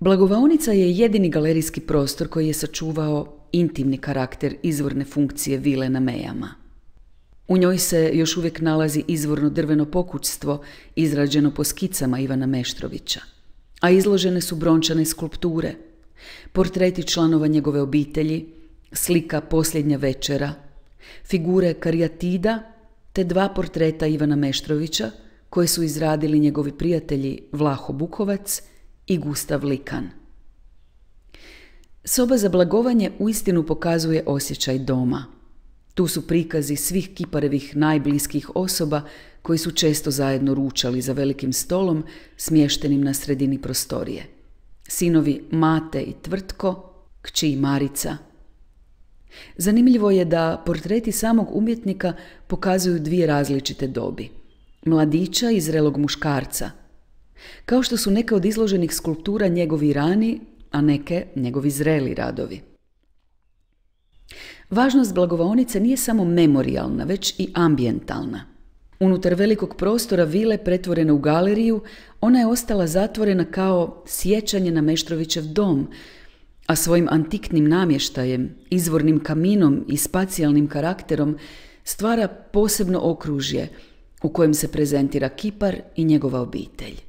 Blagovaonica je jedini galerijski prostor koji je sačuvao intimni karakter izvorne funkcije vile na mejama. U njoj se još uvijek nalazi izvorno drveno pokućstvo izrađeno po skicama Ivana Meštrovića, a izložene su brončane skulpture, portreti članova njegove obitelji, slika posljednja večera, figure karijatida te dva portreta Ivana Meštrovića koje su izradili njegovi prijatelji Vlaho Bukovac – i Gustav Likan. Soba za blagovanje uistinu pokazuje osjećaj doma. Tu su prikazi svih kiparevih najbliskih osoba koji su često zajedno ručali za velikim stolom smještenim na sredini prostorije. Sinovi Mate i Tvrtko, kći i Marica. Zanimljivo je da portreti samog umjetnika pokazuju dvije različite dobi. Mladića i zrelog muškarca – kao što su neke od izloženih skulptura njegovi rani, a neke njegovi zreli radovi. Važnost blagovaonice nije samo memorialna, već i ambijentalna. Unutar velikog prostora vile pretvorene u galeriju, ona je ostala zatvorena kao sjećanje na Meštrovićev dom, a svojim antiknim namještajem, izvornim kaminom i spacijalnim karakterom stvara posebno okružje u kojem se prezentira Kipar i njegova obitelj.